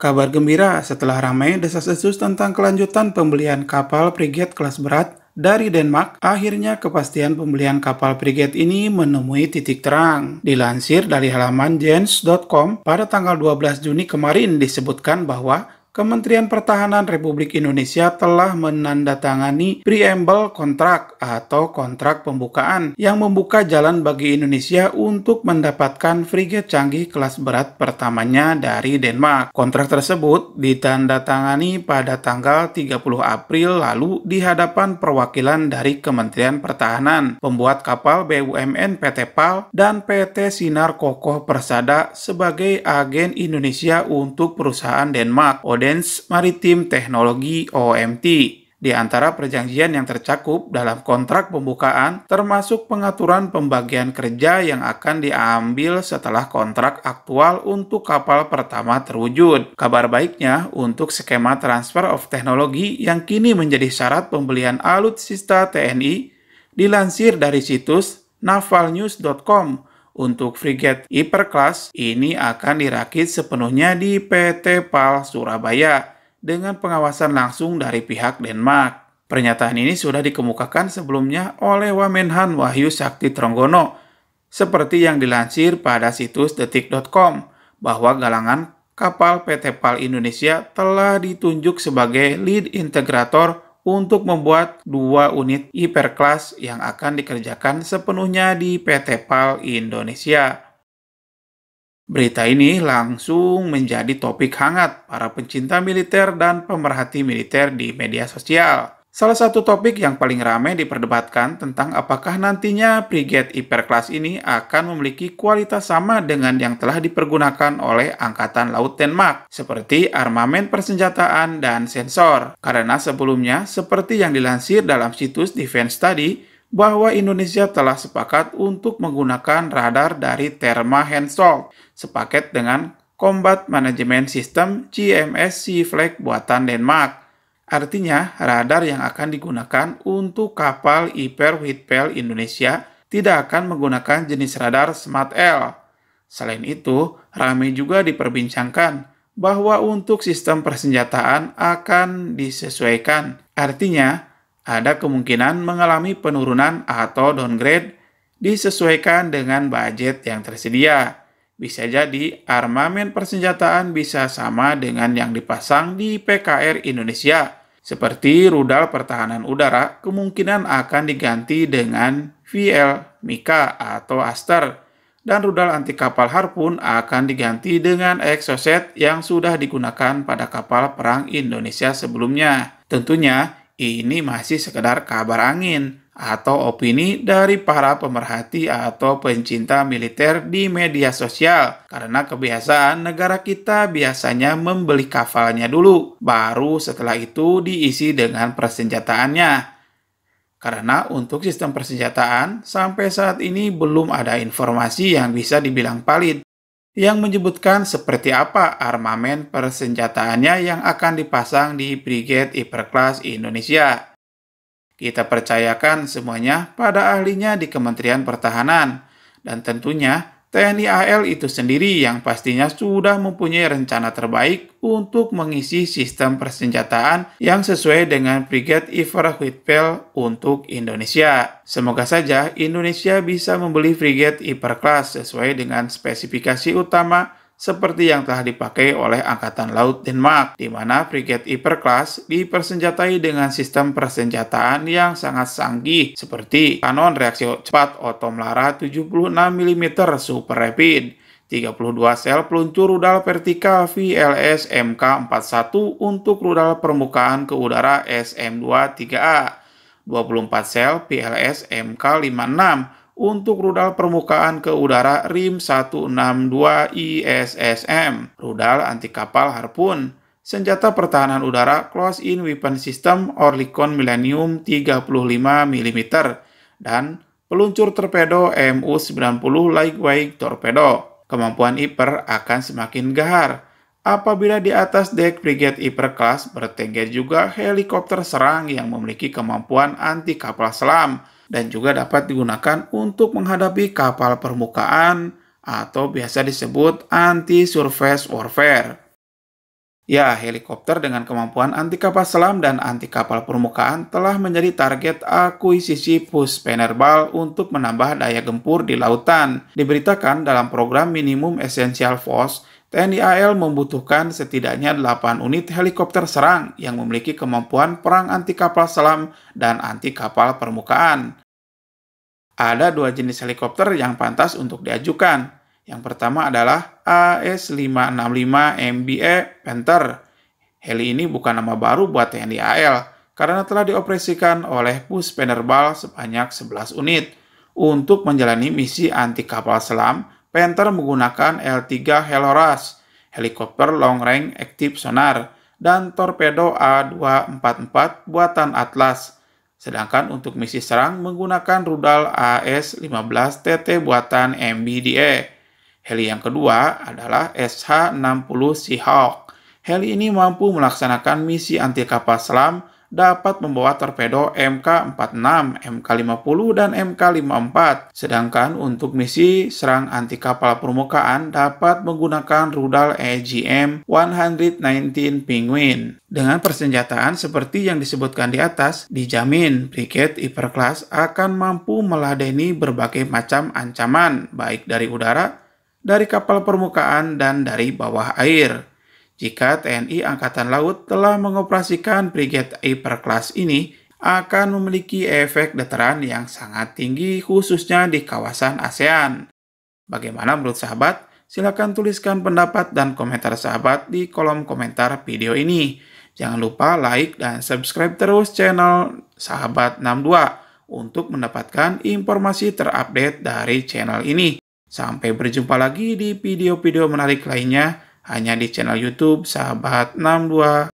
Kabar gembira setelah ramai desas-desus tentang kelanjutan pembelian kapal frigate kelas berat dari Denmark, akhirnya kepastian pembelian kapal frigate ini menemui titik terang. Dilansir dari halaman jens.com, pada tanggal 12 Juni kemarin disebutkan bahwa Kementerian Pertahanan Republik Indonesia telah menandatangani preamble kontrak atau kontrak pembukaan yang membuka jalan bagi Indonesia untuk mendapatkan frigate canggih kelas berat pertamanya dari Denmark. Kontrak tersebut ditandatangani pada tanggal 30 April lalu di hadapan perwakilan dari Kementerian Pertahanan, pembuat kapal BUMN PT PAL dan PT Sinar Kokoh Persada sebagai agen Indonesia untuk perusahaan Denmark. Defense Maritime Technology OMT. Di antara perjanjian yang tercakup dalam kontrak pembukaan termasuk pengaturan pembagian kerja yang akan diambil setelah kontrak aktual untuk kapal pertama terwujud. Kabar baiknya, untuk skema transfer of teknologi yang kini menjadi syarat pembelian alutsista TNI, dilansir dari situs navalnews.com, untuk frigate Hyperclass ini akan dirakit sepenuhnya di PT PAL Surabaya dengan pengawasan langsung dari pihak Denmark. Pernyataan ini sudah dikemukakan sebelumnya oleh Wamenhan Wahyu Sakti Tronggono, seperti yang dilansir pada situs detik.com bahwa galangan kapal PT PAL Indonesia telah ditunjuk sebagai lead integrator untuk membuat dua unit hiperkelas yang akan dikerjakan sepenuhnya di PT PAL Indonesia. Berita ini langsung menjadi topik hangat para pencinta militer dan pemerhati militer di media sosial. Salah satu topik yang paling ramai diperdebatkan tentang apakah nantinya frigate hiperkelas ini akan memiliki kualitas sama dengan yang telah dipergunakan oleh Angkatan Laut Denmark, seperti armamen persenjataan dan sensor. Karena sebelumnya, seperti yang dilansir dalam situs Defense Study, bahwa Indonesia telah sepakat untuk menggunakan radar dari Therma Hensoldt, sepaket dengan Combat Management System CMS Sea Flag buatan Denmark Artinya, radar yang akan digunakan untuk kapal Iper Whitpel Indonesia tidak akan menggunakan jenis radar Smart L. Selain itu, ramai juga diperbincangkan bahwa untuk sistem persenjataan akan disesuaikan. Artinya, ada kemungkinan mengalami penurunan atau downgrade disesuaikan dengan budget yang tersedia. Bisa jadi armamen persenjataan bisa sama dengan yang dipasang di PKR Indonesia seperti rudal pertahanan udara, kemungkinan akan diganti dengan VL, Mika, atau Aster, dan rudal anti kapal Harpun akan diganti dengan Exocet yang sudah digunakan pada kapal perang Indonesia sebelumnya. Tentunya, ini masih sekedar kabar angin, atau opini dari para pemerhati atau pencinta militer di media sosial karena kebiasaan negara kita biasanya membeli kafalnya dulu baru setelah itu diisi dengan persenjataannya karena untuk sistem persenjataan sampai saat ini belum ada informasi yang bisa dibilang valid yang menyebutkan seperti apa armamen persenjataannya yang akan dipasang di Brigade Hiperkelas Indonesia. Kita percayakan semuanya pada ahlinya di Kementerian Pertahanan, dan tentunya TNI AL itu sendiri yang pastinya sudah mempunyai rencana terbaik untuk mengisi sistem persenjataan yang sesuai dengan Brigade Ivar Whitwell untuk Indonesia. Semoga saja Indonesia bisa membeli frigate Iver Class sesuai dengan spesifikasi utama seperti yang telah dipakai oleh Angkatan Laut Denmark, di mana frigate Iperclass dipersenjatai dengan sistem persenjataan yang sangat sanggih seperti kanon reaksi cepat Otom 76 mm Super Rapid, 32 sel peluncur rudal vertikal VLS MK41 untuk rudal permukaan ke udara SM-23A, 24 sel PLS MK56 untuk rudal permukaan ke udara RIM 162 ISSM, rudal anti kapal Harpoon, senjata pertahanan udara Close In Weapon System Orlikon Millennium 35 mm, dan peluncur torpedo MU-90 Lightweight Torpedo. Kemampuan Iper akan semakin gahar, Apabila di atas dek Frigate hiperclass bertengger juga helikopter serang yang memiliki kemampuan anti kapal selam dan juga dapat digunakan untuk menghadapi kapal permukaan atau biasa disebut anti-surface warfare. Ya, helikopter dengan kemampuan anti kapal selam dan anti kapal permukaan telah menjadi target akuisisi Push Penerbal untuk menambah daya gempur di lautan. Diberitakan dalam program Minimum Essential Force TNI AL membutuhkan setidaknya 8 unit helikopter serang yang memiliki kemampuan perang anti kapal selam dan anti kapal permukaan. Ada dua jenis helikopter yang pantas untuk diajukan. Yang pertama adalah AS-565MBE Panther. Heli ini bukan nama baru buat TNI AL karena telah dioperasikan oleh bus Penerbal sebanyak 11 unit untuk menjalani misi anti kapal selam Panther menggunakan L3 Helioras, helikopter long range active sonar, dan torpedo A244 buatan Atlas. Sedangkan untuk misi serang menggunakan rudal AS-15TT buatan MBDA. Heli yang kedua adalah SH-60 Seahawk. Heli ini mampu melaksanakan misi anti kapal selam dapat membawa torpedo MK-46, MK-50, dan MK-54. Sedangkan untuk misi serang anti kapal permukaan dapat menggunakan rudal agm e 119 Penguin. Dengan persenjataan seperti yang disebutkan di atas, dijamin Brigade Hyperclass akan mampu meladeni berbagai macam ancaman, baik dari udara, dari kapal permukaan, dan dari bawah air. Jika TNI Angkatan Laut telah mengoperasikan Aper Hyperclass ini, akan memiliki efek deteran yang sangat tinggi khususnya di kawasan ASEAN. Bagaimana menurut sahabat? Silahkan tuliskan pendapat dan komentar sahabat di kolom komentar video ini. Jangan lupa like dan subscribe terus channel Sahabat 62 untuk mendapatkan informasi terupdate dari channel ini. Sampai berjumpa lagi di video-video menarik lainnya hanya di channel YouTube Sahabat 62